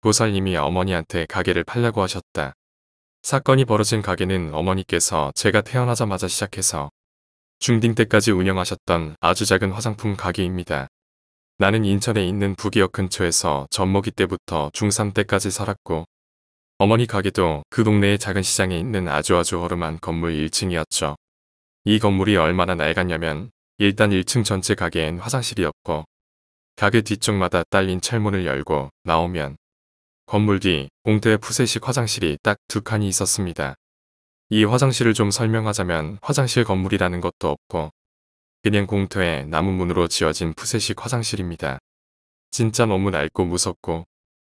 보살님이 어머니한테 가게를 팔려고 하셨다. 사건이 벌어진 가게는 어머니께서 제가 태어나자마자 시작해서 중딩 때까지 운영하셨던 아주 작은 화장품 가게입니다. 나는 인천에 있는 부기역 근처에서 젖먹이 때부터 중3 때까지 살았고 어머니 가게도 그 동네의 작은 시장에 있는 아주아주 허름한 건물 1층이었죠. 이 건물이 얼마나 낡았냐면 일단 1층 전체 가게엔 화장실이 없고 가게 뒤쪽마다 딸린 철문을 열고 나오면 건물 뒤 공대 푸세식 화장실이 딱 두 칸이 있었습니다. 이 화장실을 좀 설명하자면 화장실 건물이라는 것도 없고 그냥 공터에 나무 문으로 지어진 푸세식 화장실입니다. 진짜 너무 낡고 무섭고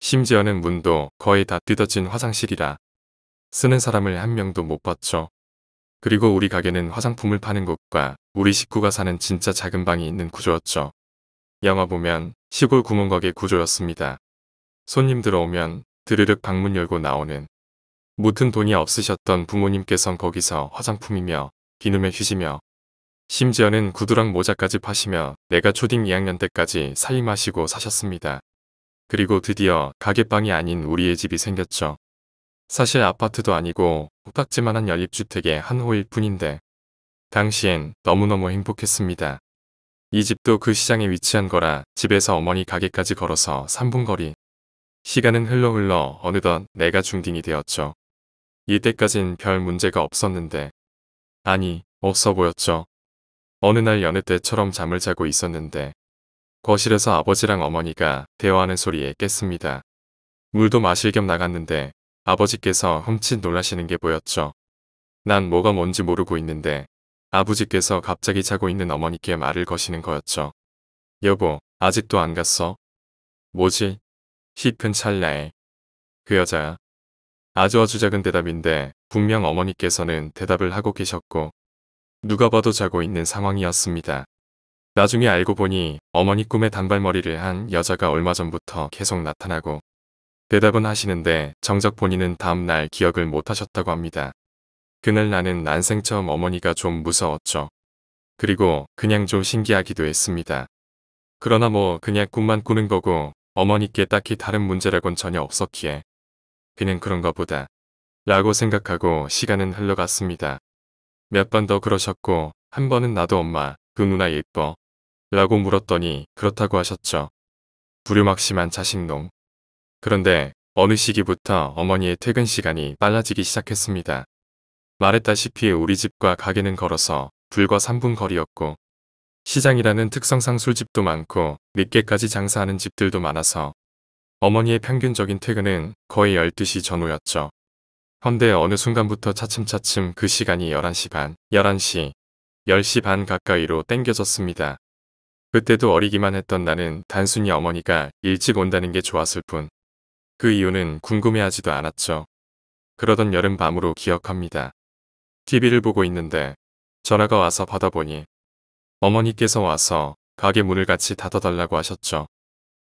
심지어는 문도 거의 다 뜯어진 화장실이라 쓰는 사람을 한 명도 못 봤죠. 그리고 우리 가게는 화장품을 파는 곳과 우리 식구가 사는 진짜 작은 방이 있는 구조였죠. 영화 보면 시골 구멍가게 구조였습니다. 손님 들어오면 드르륵 방문 열고 나오는 묻은 돈이 없으셨던 부모님께선 거기서 화장품이며 비누며 휴지며 심지어는 구두랑 모자까지 파시며 내가 초딩 2학년 때까지 살림하시고 사셨습니다. 그리고 드디어 가게방이 아닌 우리의 집이 생겼죠. 사실 아파트도 아니고 호딱지만한 연립주택의 한 호일 뿐인데 당시엔 너무너무 행복했습니다. 이 집도 그 시장에 위치한 거라 집에서 어머니 가게까지 걸어서 3분 거리 시간은 흘러 흘러 어느덧 내가 중딩이 되었죠. 이때까진 별 문제가 없었는데 아니 없어 보였죠. 어느 날 여느 때처럼 잠을 자고 있었는데 거실에서 아버지랑 어머니가 대화하는 소리에 깼습니다. 물도 마실 겸 나갔는데 아버지께서 흠칫 놀라시는 게 보였죠. 난 뭐가 뭔지 모르고 있는데 아버지께서 갑자기 자고 있는 어머니께 말을 거시는 거였죠. 여보, 아직도 안 갔어? 뭐지, 시큰 찰나에 그 여자 아주 아주 작은 대답인데 분명 어머니께서는 대답을 하고 계셨고 누가 봐도 자고 있는 상황이었습니다. 나중에 알고 보니 어머니 꿈에 단발머리를 한 여자가 얼마 전부터 계속 나타나고 대답은 하시는데 정작 본인은 다음날 기억을 못하셨다고 합니다. 그날 나는 난생 처음 어머니가 좀 무서웠죠. 그리고 그냥 좀 신기하기도 했습니다. 그러나 뭐 그냥 꿈만 꾸는 거고 어머니께 딱히 다른 문제라곤 전혀 없었기에 그냥 그런가 보다 라고 생각하고 시간은 흘러갔습니다. 몇 번 더 그러셨고 한 번은 나도 엄마 그 누나 예뻐 라고 물었더니 그렇다고 하셨죠. 불효막심한 자식농. 그런데 어느 시기부터 어머니의 퇴근 시간이 빨라지기 시작했습니다. 말했다시피 우리 집과 가게는 걸어서 불과 3분 거리였고 시장이라는 특성상 술집도 많고 늦게까지 장사하는 집들도 많아서 어머니의 평균적인 퇴근은 거의 12시 전후였죠. 헌데 어느 순간부터 차츰차츰 그 시간이 11시 반, 11시, 10시 반 가까이로 땡겨졌습니다. 그때도 어리기만 했던 나는 단순히 어머니가 일찍 온다는 게 좋았을 뿐. 그 이유는 궁금해하지도 않았죠. 그러던 여름 밤으로 기억합니다. TV를 보고 있는데 전화가 와서 받아보니 어머니께서 와서 가게 문을 같이 닫아달라고 하셨죠.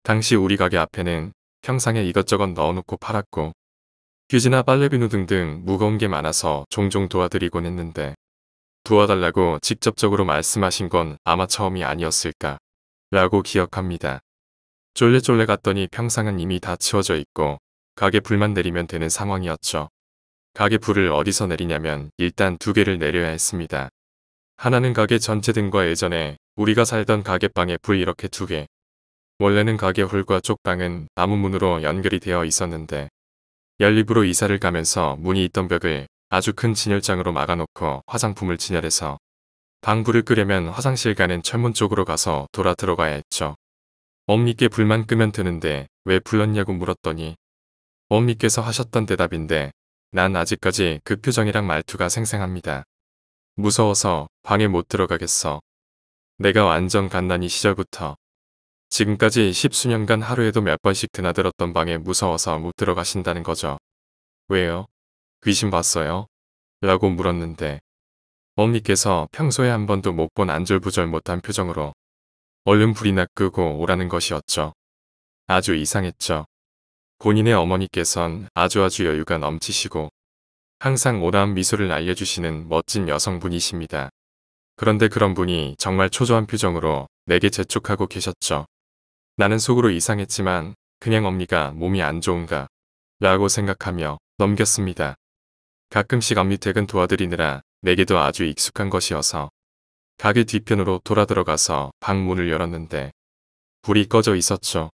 당시 우리 가게 앞에는 평상에 이것저것 넣어놓고 팔았고 휴지나 빨래비누 등등 무거운 게 많아서 종종 도와드리곤 했는데 도와달라고 직접적으로 말씀하신 건 아마 처음이 아니었을까 라고 기억합니다. 쫄래쫄래 갔더니 평상은 이미 다 치워져 있고 가게 불만 내리면 되는 상황이었죠. 가게 불을 어디서 내리냐면 일단 두 개를 내려야 했습니다. 하나는 가게 전체 등과 예전에 우리가 살던 가게방에 불 이렇게 두 개. 원래는 가게 홀과 쪽방은 나무 문으로 연결이 되어 있었는데 연립으로 이사를 가면서 문이 있던 벽을 아주 큰 진열장으로 막아놓고 화장품을 진열해서 방불을 끄려면 화장실 가는 철문 쪽으로 가서 돌아 들어가야 했죠. 엄니께 불만 끄면 되는데 왜 불렀냐고 물었더니 엄니께서 하셨던 대답인데 난 아직까지 그 표정이랑 말투가 생생합니다. 무서워서 방에 못 들어가겠어. 내가 완전 갓난이 시절부터 지금까지 십수년간 하루에도 몇 번씩 드나들었던 방에 무서워서 못 들어가신다는 거죠. 왜요? 귀신 봤어요? 라고 물었는데 어머니께서 평소에 한 번도 못 본 안절부절 못한 표정으로 얼른 불이나 끄고 오라는 것이었죠. 아주 이상했죠. 본인의 어머니께선 아주아주 아주 여유가 넘치시고 항상 온화한 미소를 알려주시는 멋진 여성분이십니다. 그런데 그런 분이 정말 초조한 표정으로 내게 재촉하고 계셨죠. 나는 속으로 이상했지만 그냥 엄니가 몸이 안 좋은가 라고 생각하며 넘겼습니다. 가끔씩 엄니 퇴근 도와드리느라 내게도 아주 익숙한 것이어서 가게 뒤편으로 돌아 들어가서 방문을 열었는데 불이 꺼져 있었죠.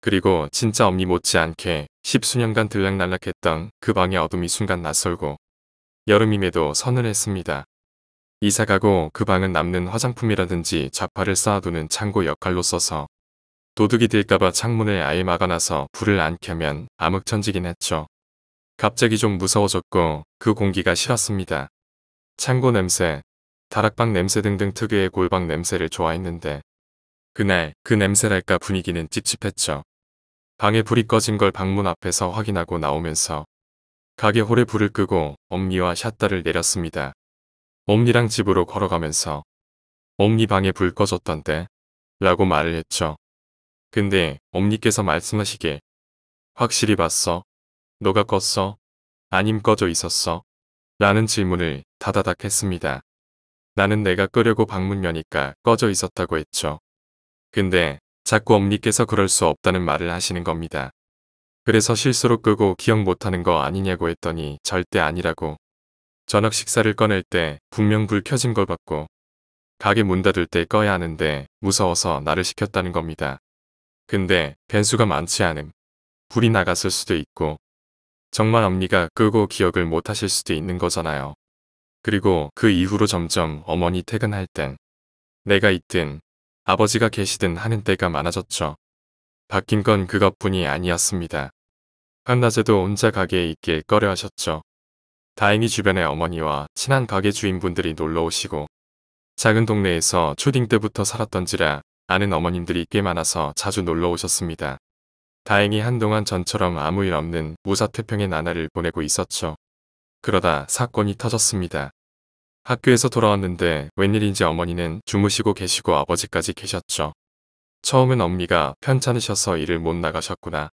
그리고 진짜 엄니 못지않게 십수년간 들락날락했던 그 방의 어둠이 순간 낯설고 여름임에도 서늘했습니다. 이사 가고 그 방은 남는 화장품이라든지 좌파를 쌓아두는 창고 역할로 써서 도둑이 들까봐 창문을 아예 막아놔서 불을 안 켜면 암흑천지긴 했죠. 갑자기 좀 무서워졌고 그 공기가 싫었습니다. 창고 냄새, 다락방 냄새 등등 특유의 골방 냄새를 좋아했는데 그날 그 냄새랄까 분위기는 찝찝했죠. 방에 불이 꺼진 걸 방문 앞에서 확인하고 나오면서 가게 홀에 불을 끄고 엄니와 샷다를 내렸습니다. 엄니랑 집으로 걸어가면서 엄니 방에 불 꺼졌던데 라고 말을 했죠. 근데 엄니께서 말씀하시길 확실히 봤어? 너가 껐어? 아님 꺼져 있었어? 라는 질문을 다다닥 했습니다. 나는 내가 끄려고 방문 여니까 꺼져 있었다고 했죠. 근데 자꾸 엄니께서 그럴 수 없다는 말을 하시는 겁니다. 그래서 실수로 끄고 기억 못하는 거 아니냐고 했더니 절대 아니라고. 저녁 식사를 꺼낼 때 분명 불 켜진 걸 봤고 가게 문 닫을 때 꺼야 하는데 무서워서 나를 시켰다는 겁니다. 근데 변수가 많지 않음. 불이 나갔을 수도 있고 정말 엄니가 끄고 기억을 못 하실 수도 있는 거잖아요. 그리고 그 이후로 점점 어머니 퇴근할 땐 내가 있든 아버지가 계시든 하는 때가 많아졌죠. 바뀐 건 그것뿐이 아니었습니다. 한낮에도 혼자 가게에 있길 꺼려 하셨죠. 다행히 주변의 어머니와 친한 가게 주인분들이 놀러 오시고 작은 동네에서 초딩 때부터 살았던지라 아는 어머님들이 꽤 많아서 자주 놀러 오셨습니다. 다행히 한동안 전처럼 아무 일 없는 무사태평의 나날을 보내고 있었죠. 그러다 사건이 터졌습니다. 학교에서 돌아왔는데 웬일인지 어머니는 주무시고 계시고 아버지까지 계셨죠. 처음엔 엄미가 편찮으셔서 일을 못 나가셨구나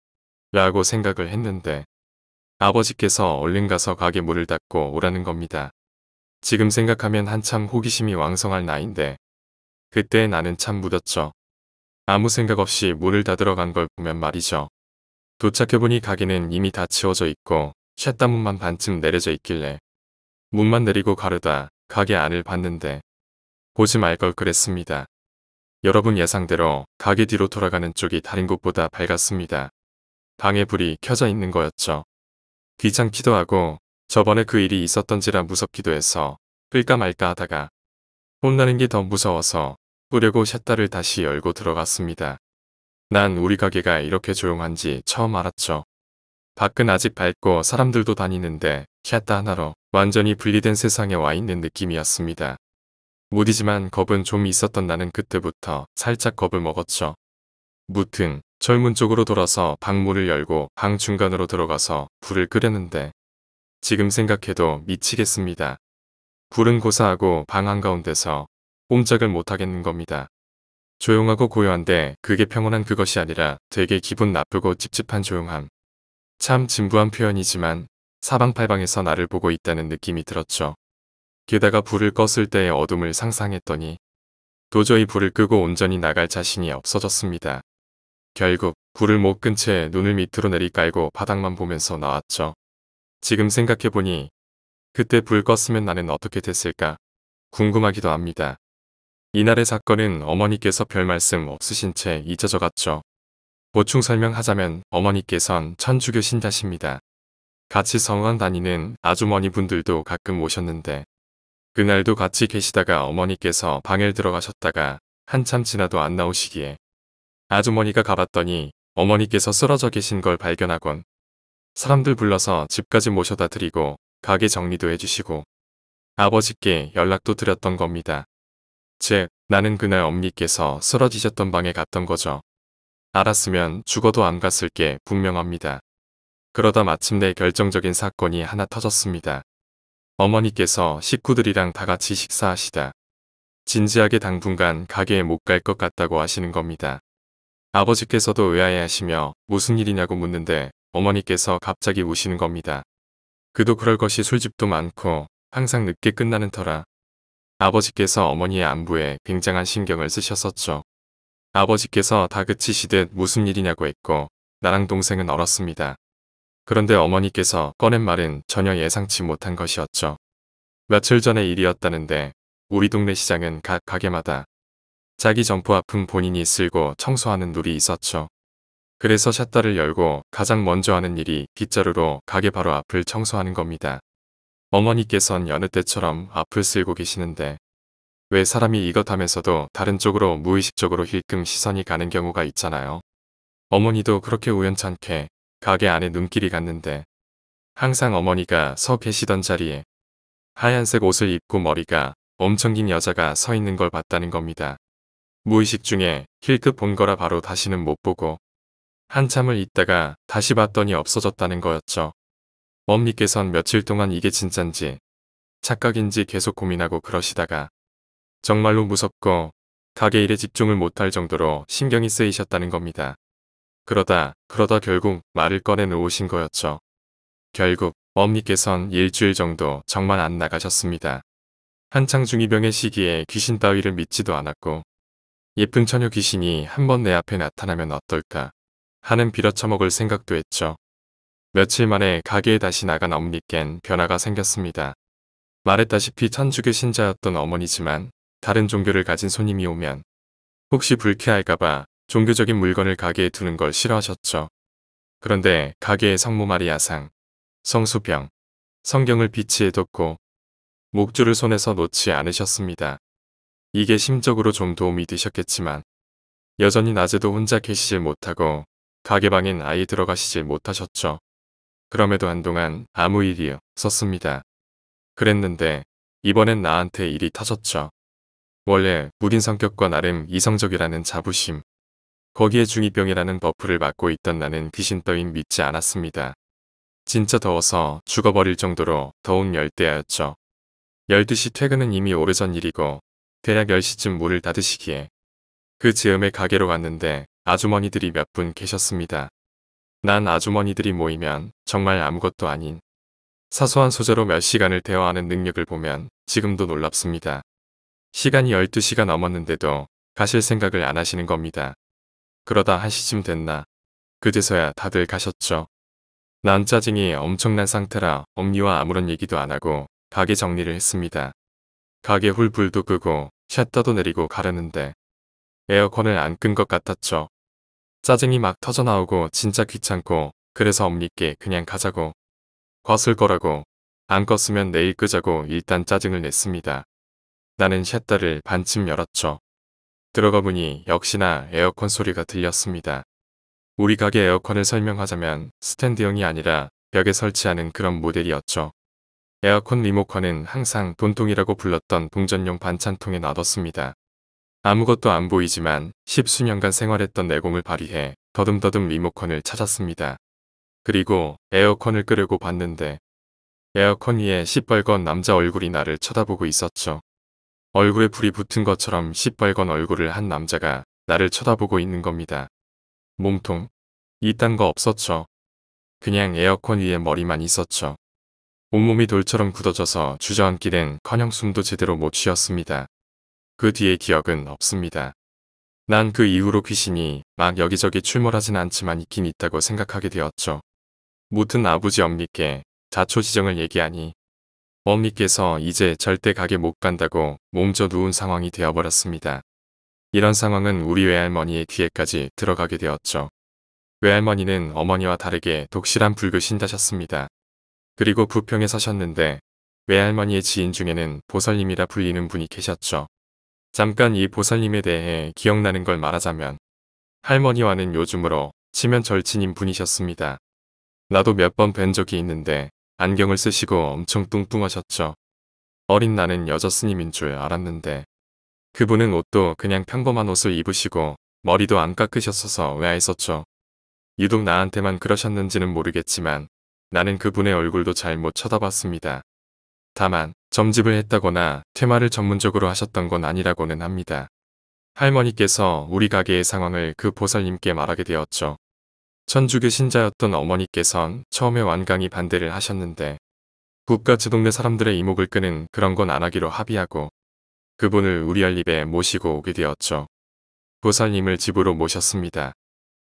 라고 생각을 했는데 아버지께서 얼른 가서 가게 문을닫고 오라는 겁니다. 지금 생각하면 한참 호기심이 왕성할 나인데 그때 나는 참 묻었죠. 아무 생각 없이 문을다 들어간 걸 보면 말이죠. 도착해보니 가게는 이미 다 치워져 있고 쇳다문만 반쯤 내려져 있길래 문만 내리고 가르다 가게 안을 봤는데 보지 말 걸 그랬습니다. 여러분 예상대로 가게 뒤로 돌아가는 쪽이 다른 곳보다 밝았습니다. 방에 불이 켜져 있는 거였죠. 귀찮기도 하고 저번에 그 일이 있었던지라 무섭기도 해서 끌까 말까 하다가 혼나는 게 더 무서워서 뿌려고 샷다를 다시 열고 들어갔습니다. 난 우리 가게가 이렇게 조용한지 처음 알았죠. 밖은 아직 밝고 사람들도 다니는데 샷 하나로 완전히 분리된 세상에 와 있는 느낌이었습니다. 무디지만 겁은 좀 있었던 나는 그때부터 살짝 겁을 먹었죠. 무튼 철문 쪽으로 돌아서 방문을 열고 방 중간으로 들어가서 불을 끄려는데 지금 생각해도 미치겠습니다. 불은 고사하고 방 한가운데서 꼼짝을 못하겠는 겁니다. 조용하고 고요한데 그게 평온한 그것이 아니라 되게 기분 나쁘고 찝찝한 조용함. 참 진부한 표현이지만 사방팔방에서 나를 보고 있다는 느낌이 들었죠. 게다가 불을 껐을 때의 어둠을 상상했더니 도저히 불을 끄고 온전히 나갈 자신이 없어졌습니다. 결국 불을 못 끈 채 눈을 밑으로 내리 깔고 바닥만 보면서 나왔죠. 지금 생각해보니 그때 불 껐으면 나는 어떻게 됐을까 궁금하기도 합니다. 이날의 사건은 어머니께서 별 말씀 없으신 채 잊어져 갔죠. 보충 설명하자면 어머니께선 천주교 신자십니다. 같이 성원 다니는 아주머니 분들도 가끔 오셨는데 그날도 같이 계시다가 어머니께서 방에 들어가셨다가 한참 지나도 안 나오시기에 아주머니가 가봤더니 어머니께서 쓰러져 계신 걸 발견하곤 사람들 불러서 집까지 모셔다 드리고 가게 정리도 해주시고 아버지께 연락도 드렸던 겁니다. 즉 나는 그날 엄니께서 쓰러지셨던 방에 갔던 거죠. 알았으면 죽어도 안 갔을 게 분명합니다. 그러다 마침내 결정적인 사건이 하나 터졌습니다. 어머니께서 식구들이랑 다 같이 식사하시다. 진지하게 당분간 가게에 못 갈 것 같다고 하시는 겁니다. 아버지께서도 의아해하시며 무슨 일이냐고 묻는데 어머니께서 갑자기 우시는 겁니다. 그도 그럴 것이 술집도 많고 항상 늦게 끝나는 터라 아버지께서 어머니의 안부에 굉장한 신경을 쓰셨었죠. 아버지께서 다그치시듯 무슨 일이냐고 했고 나랑 동생은 얼었습니다. 그런데 어머니께서 꺼낸 말은 전혀 예상치 못한 것이었죠. 며칠 전의 일이었다는데 우리 동네 시장은 각 가게마다 자기 점포 앞은 본인이 쓸고 청소하는 룰이 있었죠. 그래서 샷다를 열고 가장 먼저 하는 일이 빗자루로 가게 바로 앞을 청소하는 겁니다. 어머니께선 여느 때처럼 앞을 쓸고 계시는데 왜 사람이 이것 하면서도 다른 쪽으로 무의식적으로 힐끔 시선이 가는 경우가 있잖아요. 어머니도 그렇게 우연찮게 가게 안에 눈길이 갔는데 항상 어머니가 서 계시던 자리에 하얀색 옷을 입고 머리가 엄청 긴 여자가 서 있는 걸 봤다는 겁니다. 무의식 중에 힐끗 본 거라 바로 다시는 못 보고 한참을 있다가 다시 봤더니 없어졌다는 거였죠. 엄니께선 며칠 동안 이게 진짠지 착각인지 계속 고민하고 그러시다가 정말로 무섭고 가게 일에 집중을 못할 정도로 신경이 쓰이셨다는 겁니다. 그러다 그러다 결국 말을 꺼내놓으신 거였죠. 결국 어머니께선 일주일 정도 정말 안 나가셨습니다. 한창 중이병의 시기에 귀신 따위를 믿지도 않았고 예쁜 처녀 귀신이 한 번 내 앞에 나타나면 어떨까 하는 빌어처먹을 생각도 했죠. 며칠 만에 가게에 다시 나간 엄니껜 변화가 생겼습니다. 말했다시피 천주교 신자였던 어머니지만 다른 종교를 가진 손님이 오면 혹시 불쾌할까봐 종교적인 물건을 가게에 두는 걸 싫어하셨죠. 그런데 가게의 성모 마리아상, 성수병, 성경을 비치해 뒀고 목줄을 손에서 놓지 않으셨습니다. 이게 심적으로 좀 도움이 되셨겠지만 여전히 낮에도 혼자 계시질 못하고 가게방엔 아예 들어가시질 못하셨죠. 그럼에도 한동안 아무 일이 없었습니다. 그랬는데 이번엔 나한테 일이 터졌죠. 원래 무딘 성격과 나름 이성적이라는 자부심, 거기에 중이병이라는 버프를 맡고 있던 나는 귀신 떠인 믿지 않았습니다. 진짜 더워서 죽어버릴 정도로 더운 열대야였죠. 12시 퇴근은 이미 오래전 일이고 대략 10시쯤 물을 닫으시기에 그 즈음에 가게로 갔는데 아주머니들이 몇 분 계셨습니다. 난 아주머니들이 모이면 정말 아무것도 아닌 사소한 소재로 몇 시간을 대화하는 능력을 보면 지금도 놀랍습니다. 시간이 12시가 넘었는데도 가실 생각을 안 하시는 겁니다. 그러다 한시쯤 됐나. 그제서야 다들 가셨죠. 난 짜증이 엄청난 상태라 엄니와 아무런 얘기도 안 하고 가게 정리를 했습니다. 가게 홀 불도 끄고 셔터도 내리고 가려는데 에어컨을 안 끈 것 같았죠. 짜증이 막 터져나오고 진짜 귀찮고 그래서 엄니께 그냥 가자고 껐을 거라고 안 껐으면 내일 끄자고 일단 짜증을 냈습니다. 나는 샷다를 반쯤 열었죠. 들어가 보니 역시나 에어컨 소리가 들렸습니다. 우리 가게 에어컨을 설명하자면 스탠드형이 아니라 벽에 설치하는 그런 모델이었죠. 에어컨 리모컨은 항상 돈통이라고 불렀던 동전용 반찬통에 놔뒀습니다. 아무것도 안 보이지만 십수년간 생활했던 내공을 발휘해 더듬더듬 리모컨을 찾았습니다. 그리고 에어컨을 끄려고 봤는데 에어컨 위에 시뻘건 남자 얼굴이 나를 쳐다보고 있었죠. 얼굴에 불이 붙은 것처럼 시뻘건 얼굴을 한 남자가 나를 쳐다보고 있는 겁니다. 몸통. 이딴 거 없었죠. 그냥 에어컨 위에 머리만 있었죠. 온몸이 돌처럼 굳어져서 주저앉기는 커녕 숨도 제대로 못 쉬었습니다. 그 뒤의 기억은 없습니다. 난 그 이후로 귀신이 막 여기저기 출몰하진 않지만 있긴 있다고 생각하게 되었죠. 무튼 아버지 엄니께 자초지정을 얘기하니 어미께서 이제 절대 가게 못 간다고 몸져 누운 상황이 되어버렸습니다. 이런 상황은 우리 외할머니의 귀에까지 들어가게 되었죠. 외할머니는 어머니와 다르게 독실한 불교신다셨습니다. 그리고 부평에 사셨는데 외할머니의 지인 중에는 보살님이라 불리는 분이 계셨죠. 잠깐 이 보살님에 대해 기억나는 걸 말하자면 할머니와는 요즘으로 치면 절친인 분이셨습니다. 나도 몇 번 뵌 적이 있는데 안경을 쓰시고 엄청 뚱뚱하셨죠. 어린 나는 여자 스님인 줄 알았는데 그분은 옷도 그냥 평범한 옷을 입으시고 머리도 안 깎으셨어서 의아했었죠. 유독 나한테만 그러셨는지는 모르겠지만 나는 그분의 얼굴도 잘못 쳐다봤습니다. 다만 점집을 했다거나 퇴마를 전문적으로 하셨던 건 아니라고는 합니다. 할머니께서 우리 가게의 상황을 그 보살님께 말하게 되었죠. 천주교 신자였던 어머니께선 처음에 완강히 반대를 하셨는데 국가 제동네 사람들의 이목을 끄는 그런 건 안 하기로 합의하고 그분을 우리 알립에 모시고 오게 되었죠. 보살님을 집으로 모셨습니다.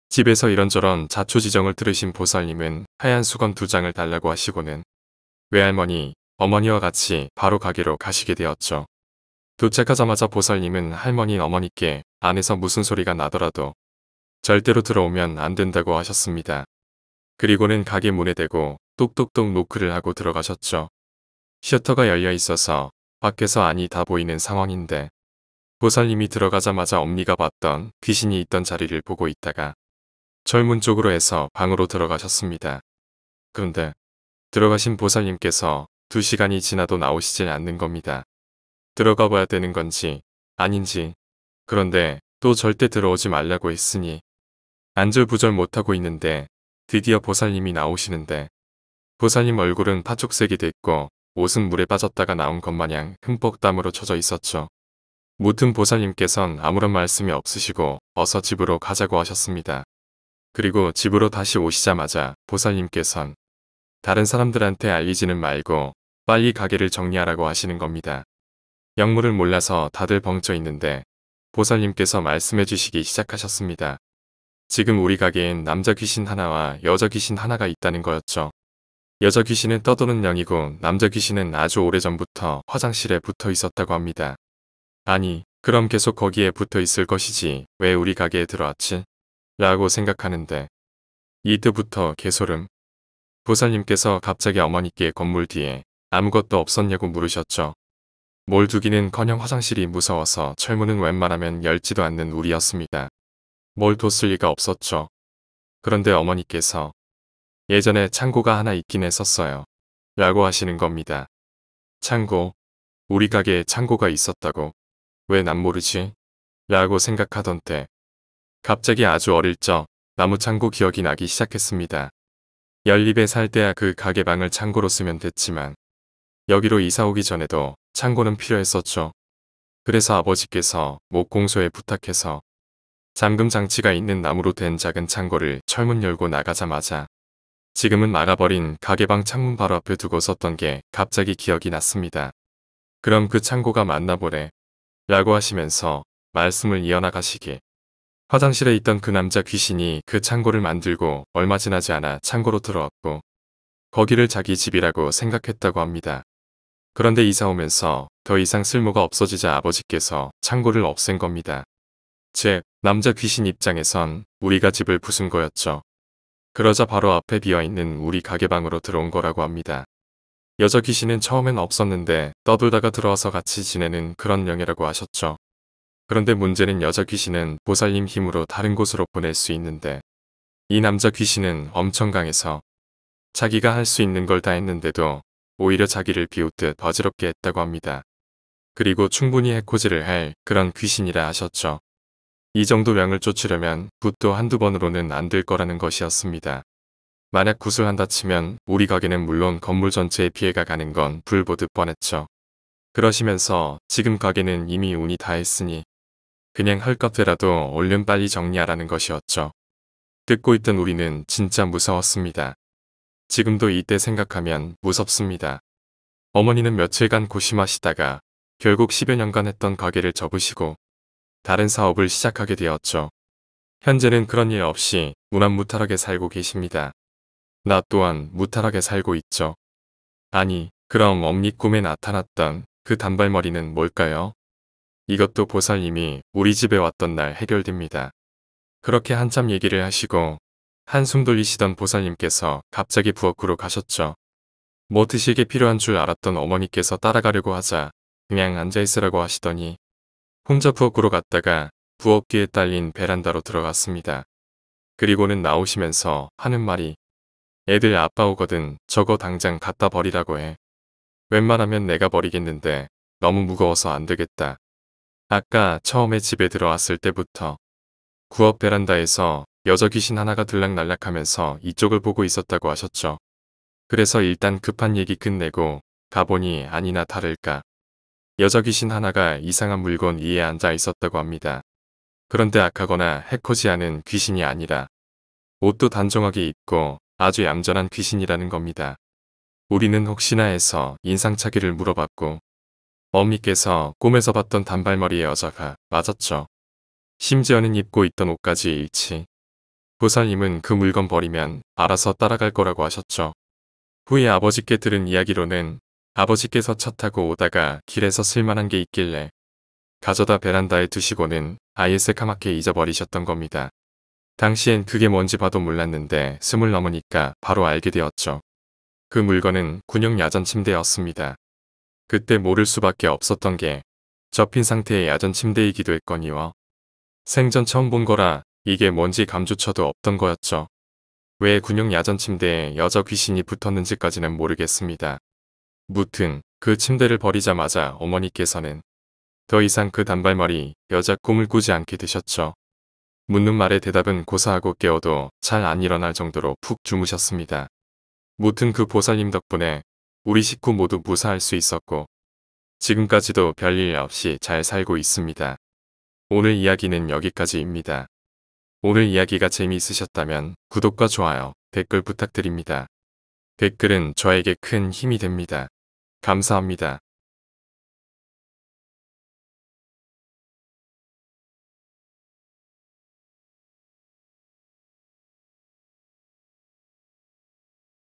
집에서 이런저런 자초지정을 들으신 보살님은 하얀 수건 두 장을 달라고 하시고는 외할머니, 어머니와 같이 바로 가게로 가시게 되었죠. 도착하자마자 보살님은 할머니 어머니께 안에서 무슨 소리가 나더라도 절대로 들어오면 안 된다고 하셨습니다. 그리고는 가게 문에 대고 똑똑똑 노크를 하고 들어가셨죠. 셔터가 열려 있어서 밖에서 안이 다 보이는 상황인데 보살님이 들어가자마자 엄니가 봤던 귀신이 있던 자리를 보고 있다가 젊은 쪽으로 해서 방으로 들어가셨습니다. 그런데 들어가신 보살님께서 두 시간이 지나도 나오시질 않는 겁니다. 들어가 봐야 되는 건지 아닌지 그런데 또 절대 들어오지 말라고 했으니 안절부절 못하고 있는데 드디어 보살님이 나오시는데 보살님 얼굴은 파죽색이 됐고 옷은 물에 빠졌다가 나온 것 마냥 흠뻑 땀으로 젖어 있었죠. 무튼 보살님께선 아무런 말씀이 없으시고 어서 집으로 가자고 하셨습니다. 그리고 집으로 다시 오시자마자 보살님께선 다른 사람들한테 알리지는 말고 빨리 가게를 정리하라고 하시는 겁니다. 영물을 몰라서 다들 벙쪄 있는데 보살님께서 말씀해 주시기 시작하셨습니다. 지금 우리 가게엔 남자 귀신 하나와 여자 귀신 하나가 있다는 거였죠. 여자 귀신은 떠도는 영이고 남자 귀신은 아주 오래전부터 화장실에 붙어 있었다고 합니다. 아니 그럼 계속 거기에 붙어 있을 것이지 왜 우리 가게에 들어왔지? 라고 생각하는데 이때부터 개소름 보살님께서 갑자기 어머니께 건물 뒤에 아무것도 없었냐고 물으셨죠. 몰 두기는커녕 화장실이 무서워서 철문은 웬만하면 열지도 않는 우리였습니다. 뭘 뒀을 리가 없었죠. 그런데 어머니께서 예전에 창고가 하나 있긴 했었어요. 라고 하시는 겁니다. 창고, 우리 가게에 창고가 있었다고 왜 난 모르지? 라고 생각하던 때 갑자기 아주 어릴 적 나무 창고 기억이 나기 시작했습니다. 열립에살 때야 그 가게방을 창고로 쓰면 됐지만 여기로 이사 오기 전에도 창고는 필요했었죠. 그래서 아버지께서 목공소에 부탁해서 잠금 장치가 있는 나무로 된 작은 창고를 철문 열고 나가자마자 지금은 막아버린 가게방 창문 바로 앞에 두고 섰던 게 갑자기 기억이 났습니다. 그럼 그 창고가 만나보래 라고 하시면서 말씀을 이어나가시길 화장실에 있던 그 남자 귀신이 그 창고를 만들고 얼마 지나지 않아 창고로 들어왔고 거기를 자기 집이라고 생각했다고 합니다. 그런데 이사 오면서 더 이상 쓸모가 없어지자 아버지께서 창고를 없앤 겁니다. 즉, 남자 귀신 입장에선 우리가 집을 부순 거였죠. 그러자 바로 앞에 비어있는 우리 가게방으로 들어온 거라고 합니다. 여자 귀신은 처음엔 없었는데 떠돌다가 들어와서 같이 지내는 그런 영예라고 하셨죠. 그런데 문제는 여자 귀신은 보살님 힘으로 다른 곳으로 보낼 수 있는데 이 남자 귀신은 엄청 강해서 자기가 할 수 있는 걸 다 했는데도 오히려 자기를 비웃듯 버지럽게 했다고 합니다. 그리고 충분히 해코지를 할 그런 귀신이라 하셨죠. 이 정도 양을 쫓으려면 붓도 한두 번으로는 안 될 거라는 것이었습니다. 만약 굿을 한다 치면 우리 가게는 물론 건물 전체에 피해가 가는 건 불보듯 뻔했죠. 그러시면서 지금 가게는 이미 운이 다 했으니 그냥 할 것들라도 얼른 빨리 정리하라는 것이었죠. 듣고 있던 우리는 진짜 무서웠습니다. 지금도 이때 생각하면 무섭습니다. 어머니는 며칠간 고심하시다가 결국 10여 년간 했던 가게를 접으시고 다른 사업을 시작하게 되었죠. 현재는 그런 일 없이 무난무탈하게 살고 계십니다. 나 또한 무탈하게 살고 있죠. 아니, 그럼 엄니 꿈에 나타났던 그 단발머리는 뭘까요? 이것도 보살님이 우리 집에 왔던 날 해결됩니다. 그렇게 한참 얘기를 하시고 한숨 돌리시던 보살님께서 갑자기 부엌으로 가셨죠. 뭐 드시게 필요한 줄 알았던 어머니께서 따라가려고 하자 그냥 앉아있으라고 하시더니 혼자 부엌으로 갔다가 부엌 기에 딸린 베란다로 들어갔습니다. 그리고는 나오시면서 하는 말이 애들 아빠 오거든 저거 당장 갖다 버리라고 해. 웬만하면 내가 버리겠는데 너무 무거워서 안 되겠다. 아까 처음에 집에 들어왔을 때부터 구업 베란다에서 여자 귀신 하나가 들락날락하면서 이쪽을 보고 있었다고 하셨죠. 그래서 일단 급한 얘기 끝내고 가보니 아니나 다를까 여자 귀신 하나가 이상한 물건 위에 앉아 있었다고 합니다. 그런데 악하거나 해코지 않은 귀신이 아니라 옷도 단정하게 입고 아주 얌전한 귀신이라는 겁니다. 우리는 혹시나 해서 인상차기를 물어봤고 어미께서 꿈에서 봤던 단발머리의 여자가 맞았죠. 심지어는 입고 있던 옷까지 잃지. 부사님은그 물건 버리면 알아서 따라갈 거라고 하셨죠. 후에 아버지께 들은 이야기로는 아버지께서 차 타고 오다가 길에서 쓸만한 게 있길래 가져다 베란다에 두시고는 아예 새카맣게 잊어버리셨던 겁니다. 당시엔 그게 뭔지 봐도 몰랐는데 스물 넘으니까 바로 알게 되었죠. 그 물건은 군용 야전 침대였습니다. 그때 모를 수밖에 없었던 게 접힌 상태의 야전 침대이기도 했거니와 생전 처음 본 거라 이게 뭔지 감조차도 없던 거였죠. 왜 군용 야전 침대에 여자 귀신이 붙었는지까지는 모르겠습니다. 무튼 그 침대를 버리자마자 어머니께서는 더 이상 그 단발머리 여자 꿈을 꾸지 않게 되셨죠. 묻는 말에 대답은 고사하고 깨어도 잘 안 일어날 정도로 푹 주무셨습니다. 무튼 그 보살님 덕분에 우리 식구 모두 무사할 수 있었고 지금까지도 별일 없이 잘 살고 있습니다. 오늘 이야기는 여기까지입니다. 오늘 이야기가 재미있으셨다면 구독과 좋아요, 댓글 부탁드립니다. 댓글은 저에게 큰 힘이 됩니다. 감사합니다.